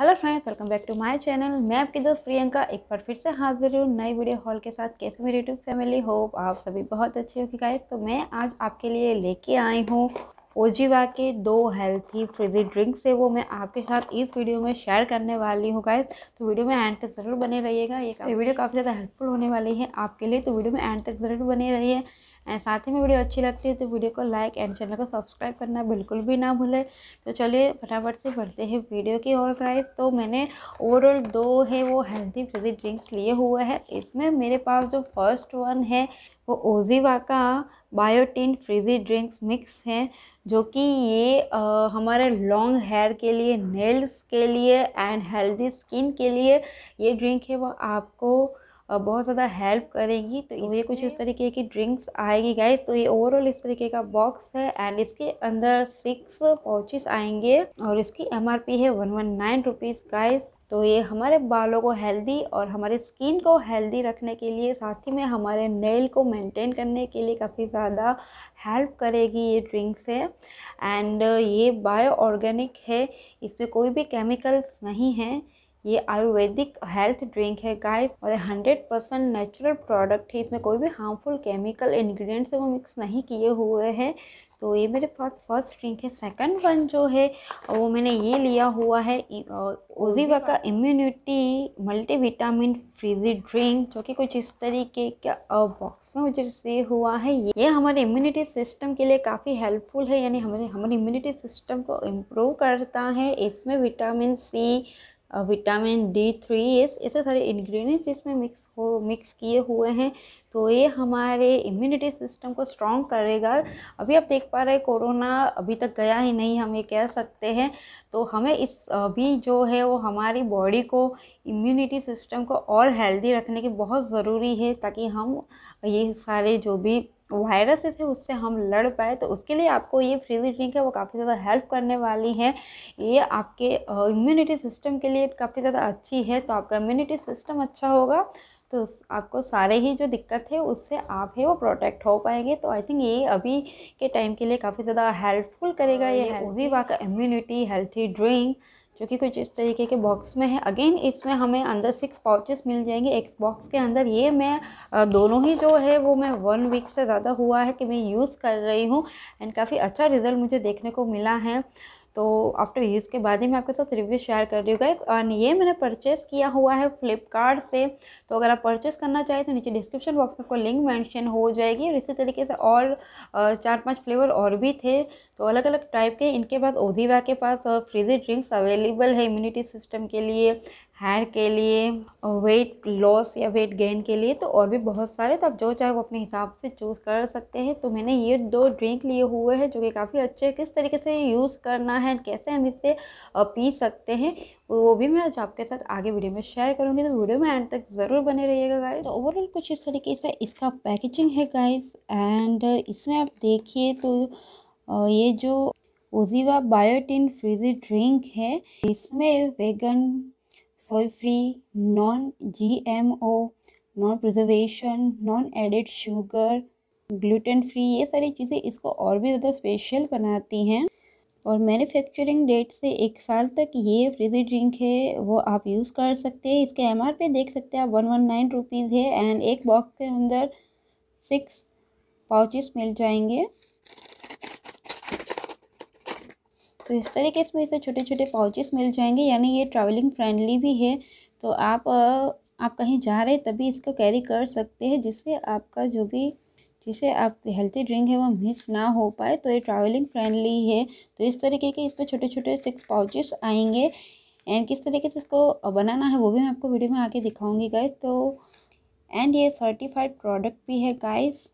hello friends welcome back to my channel मैं आपकी दोस्त प्रियंका एक बार फिर से हाजिर हूँ नई वीडियो हॉल के साथ कैसे मेरी यूट्यूब फैमिली होप आप सभी बहुत अच्छे हो गाइस तो मैं आज आपके लिए लेके आई हूँ ओजीवा के दो हेल्थी फ्रिजी ड्रिंक्स है वो मैं आपके साथ इस वीडियो में शेयर करने वाली हूँ गाइस तो वीडियो में एंड तक ज़रूर बने रहिएगा ये वीडियो काफ़ी ज़्यादा हेल्पफुल होने वाली है आपके लिए तो वीडियो में एंड तक ज़रूर बने रही एंड साथ ही में वीडियो अच्छी लगती है तो वीडियो को लाइक एंड चैनल को सब्सक्राइब करना बिल्कुल भी ना भूले तो चलिए फटाफट से बढ़ते हैं वीडियो की ओर प्राइस तो मैंने ओवरऑल दो है वो हेल्थी फ्रिजी ड्रिंक्स लिए हुए हैं इसमें मेरे पास जो फर्स्ट वन है वो ओजीवा का बायोटीन फ्रीजी ड्रिंक्स मिक्स हैं जो कि ये आ, हमारे लॉन्ग हेयर के लिए नेल्स के लिए एंड हेल्दी स्किन के लिए ये ड्रिंक है वो आपको बहुत ज़्यादा हेल्प करेगी तो ये कुछ इस तरीके की ड्रिंक्स आएगी गाइस तो ये ओवरऑल इस तरीके का बॉक्स है एंड इसके अंदर सिक्स पाउचेस आएंगे और इसकी एमआरपी है one one nine rupees guys तो ये हमारे बालों को हेल्दी और हमारे स्किन को हेल्दी रखने के लिए साथ ही में हमारे नेल को मेंटेन करने के लिए काफ़ी ज़्यादा हेल्प करेगी ये ड्रिंक्स है एंड ये बायो ऑर्गेनिक है इसमें कोई भी केमिकल्स नहीं है ये आयुर्वेदिक हेल्थ ड्रिंक है गाइस और ये हंड्रेड परसेंट नेचुरल प्रोडक्ट है इसमें कोई भी हार्मफुल केमिकल इन्ग्रीडियंट्स वो मिक्स नहीं किए हुए हैं तो ये मेरे पास फर्स्ट ड्रिंक है सेकंड वन जो है वो मैंने ये लिया हुआ है ओजीवा का इम्यूनिटी मल्टीविटामिन फ्रीजी ड्रिंक जो कि कुछ इस तरीके का बॉक्स में जैसे हुआ है ये ये हमारे इम्यूनिटी सिस्टम के लिए काफ़ी हेल्पफुल है यानी हमारे हमारे इम्यूनिटी सिस्टम को इम्प्रूव करता है इसमें vitamin C vitamin D three ये ऐसे सारे इन्ग्रीडियंट्स इसमें मिक्स हो मिक्स किए हुए हैं तो ये हमारे इम्यूनिटी सिस्टम को स्ट्रॉन्ग करेगा अभी आप देख पा रहे कोरोना अभी तक गया ही नहीं हम ये कह सकते हैं तो हमें इस अभी जो है वो हमारी बॉडी को इम्यूनिटी सिस्टम को और हेल्दी रखने की बहुत ज़रूरी है ताकि हम ये सारे जो भी वायरसेस है उससे हम लड़ पाए तो उसके लिए आपको ये फ्रीजी ड्रिंक है वो काफ़ी ज़्यादा हेल्प करने वाली है ये आपके इम्यूनिटी सिस्टम के लिए काफ़ी ज़्यादा अच्छी है तो आपका इम्यूनिटी सिस्टम अच्छा होगा तो आपको सारे ही जो दिक्कत है उससे आप है वो प्रोटेक्ट हो पाएंगे तो आई थिंक ये अभी के टाइम के लिए काफ़ी ज़्यादा हेल्पफुल करेगा हाँ, ये ओजीवा का इम्यूनिटी हेल्थी ड्रिंक जो कि कुछ इस तरीके के बॉक्स में है अगेन इसमें हमें अंदर सिक्स पाउचेस मिल जाएंगे एक बॉक्स के अंदर ये मैं दोनों ही जो है वो मैं वन वीक से ज़्यादा हुआ है कि मैं यूज़ कर रही हूँ एंड काफ़ी अच्छा रिज़ल्ट मुझे देखने को मिला है तो आफ्टर यूज़ के बाद ही मैं आपके साथ रिव्यू शेयर कर रही हूँ और ये मैंने परचेस किया हुआ है फ्लिपकार्ट से तो अगर आप परचेस करना चाहें तो नीचे डिस्क्रिप्शन बॉक्स में आपको लिंक मेंशन हो जाएगी और इसी तरीके से और चार पांच फ्लेवर और भी थे तो अलग अलग टाइप के इनके पास ओधीवा के पास फ्रीजी ड्रिंक्स अवेलेबल है इम्यूनिटी सिस्टम के लिए हेयर के लिए वेट लॉस या वेट गेन के लिए तो और भी बहुत सारे तो आप जो चाहे वो अपने हिसाब से चूज़ कर सकते हैं तो मैंने ये दो ड्रिंक लिए हुए हैं जो कि काफ़ी अच्छे किस तरीके से यूज़ करना है कैसे हम इसे पी सकते हैं वो भी मैं आज आपके साथ आगे वीडियो में शेयर करूँगी तो वीडियो में एंड तक ज़रूर बने रहिएगा गाइज तो ओवरऑल कुछ इस तरीके से इसका पैकेजिंग है गाइज एंड इसमें आप देखिए तो ये जो ओजीवा बायोटिन फ्रीजी ड्रिंक है इसमें vegan soy free, non GMO, non preservation non added sugar gluten free ये सारी चीज़ें इसको और भी ज़्यादा स्पेशल बनाती हैं और मैन्युफैक्चरिंग डेट से एक साल तक ये फ्रिजी ड्रिंक है वो आप यूज़ कर सकते हैं इसके एम आर पे देख सकते हैं आप वन वन नाइन रुपीज़ है एंड एक बॉक्स के अंदर सिक्स पाउचेस मिल जाएंगे तो इस तरीके से इसे छोटे छोटे पाउचेस मिल जाएंगे यानी ये ट्रैवलिंग फ्रेंडली भी है तो आप आप कहीं जा रहे तभी इसको कैरी कर सकते हैं जिससे आपका जो भी जिसे आप हेल्थी ड्रिंक है वो मिस ना हो पाए तो ये ट्रैवलिंग फ्रेंडली है तो इस तरीके के इस पर छोटे छोटे सिक्स पाउचेस आएंगे एंड किस तरीके से इसको बनाना है वो भी मैं आपको वीडियो में आके दिखाऊंगी गाइस तो एंड ये सर्टिफाइड प्रोडक्ट भी है गाइस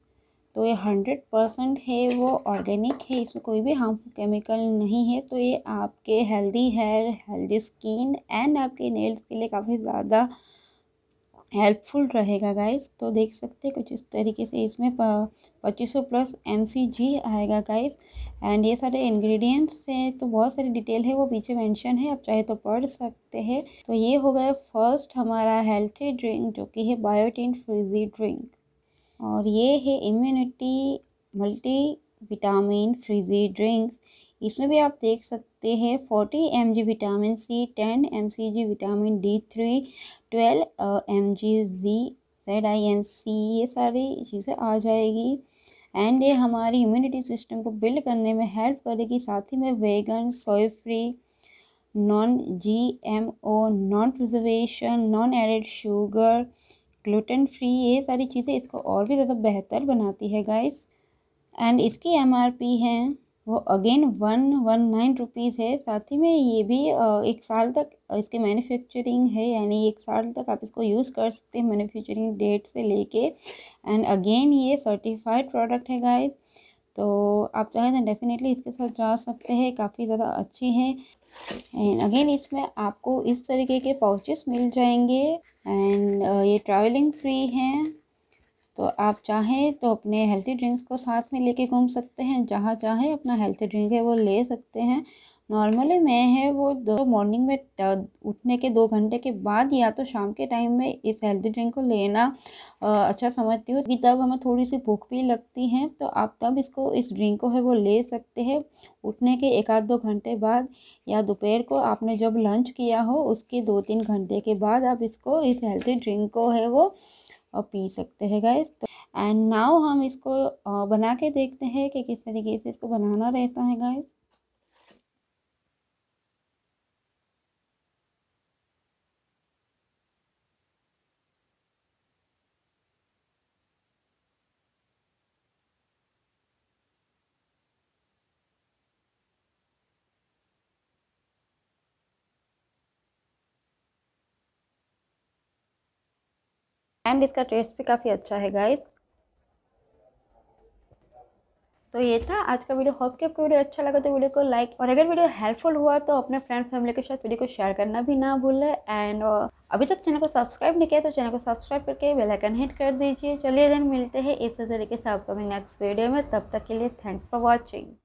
तो ये हंड्रेड परसेंट है वो ऑर्गेनिक है इसमें कोई भी हार्मफुल केमिकल नहीं है तो ये आपके healthy hair healthy skin and आपके नेल्स के लिए काफ़ी ज़्यादा हेल्पफुल रहेगा गाइस तो देख सकते हैं कुछ इस तरीके से इसमें पच्चीस सौ प्लस एम सी जी आएगा गाइस एंड ये सारे इंग्रेडिएंट्स हैं तो बहुत सारी डिटेल है वो पीछे मेंशन है आप चाहे तो पढ़ सकते हैं तो ये हो गया फर्स्ट हमारा हेल्थी ड्रिंक जो कि है बायोटिन फ्रीजी ड्रिंक और ये है immunity multi vitamin fizzy drinks इसमें भी आप देख सकते हैं forty M G vitamin C ten M C G vitamin D three twelve M G G Z I N C ये सारी चीज़ें आ जाएगी एंड ये हमारी इम्यूनिटी सिस्टम को बिल्ड करने में हेल्प करेगी साथ ही में vegan soy free non G M O non preservation non added sugar gluten free ये सारी चीज़ें इसको और भी ज़्यादा बेहतर बनाती है गाइस एंड इसकी एम आर पी है वो again one one nine rupees है साथ ही में ये भी एक साल तक इसके मैन्युफैक्चरिंग है यानी एक साल तक आप इसको यूज़ कर सकते हैं मैन्युफैक्चरिंग डेट से लेके एंड अगेन ये सर्टिफाइड प्रोडक्ट है गाइस तो आप चाहें तो डेफिनेटली इसके साथ जा सकते हैं काफ़ी ज़्यादा अच्छी है एंड अगेन इसमें आपको इस तरीके के पाउचेस मिल जाएंगे एंड uh, ये ट्रैवलिंग फ्री हैं तो आप चाहें तो अपने हेल्थी ड्रिंक्स को साथ में लेके घूम सकते हैं जहाँ चाहें अपना हेल्थी ड्रिंक है वो ले सकते हैं नॉर्मली मैं है वो दो मॉर्निंग में उठने के दो घंटे के बाद या तो शाम के टाइम में इस हेल्दी ड्रिंक को लेना अच्छा समझती हूँ कि तब हमें थोड़ी सी भूख भी लगती है तो आप तब इसको इस ड्रिंक को है वो ले सकते हैं उठने के एक आध दो घंटे बाद या दोपहर को आपने जब लंच किया हो उसके दो तीन घंटे के बाद आप इसको इस हेल्थी ड्रिंक को है वो और पी सकते हैं गैस तो एंड नाव हम इसको बना के देखते हैं कि किस तरीके से इसको बनाना रहता है गैस एंड इसका टेस्ट भी काफ़ी अच्छा है गाइस तो ये था आज का वीडियो होप कि आपको वीडियो अच्छा लगा तो वीडियो को लाइक और अगर वीडियो हेल्पफुल हुआ तो अपने फ्रेंड फैमिली के साथ वीडियो को शेयर करना भी ना भूलें एंड uh, अभी तक चैनल को सब्सक्राइब नहीं किया तो चैनल को सब्सक्राइब करके बेल आइकन हिट कर दीजिए चलिए देन मिलते हैं इसी तरीके से अपकमिंग नेक्स्ट वीडियो में तब तक के लिए थैंक्स फॉर वॉचिंग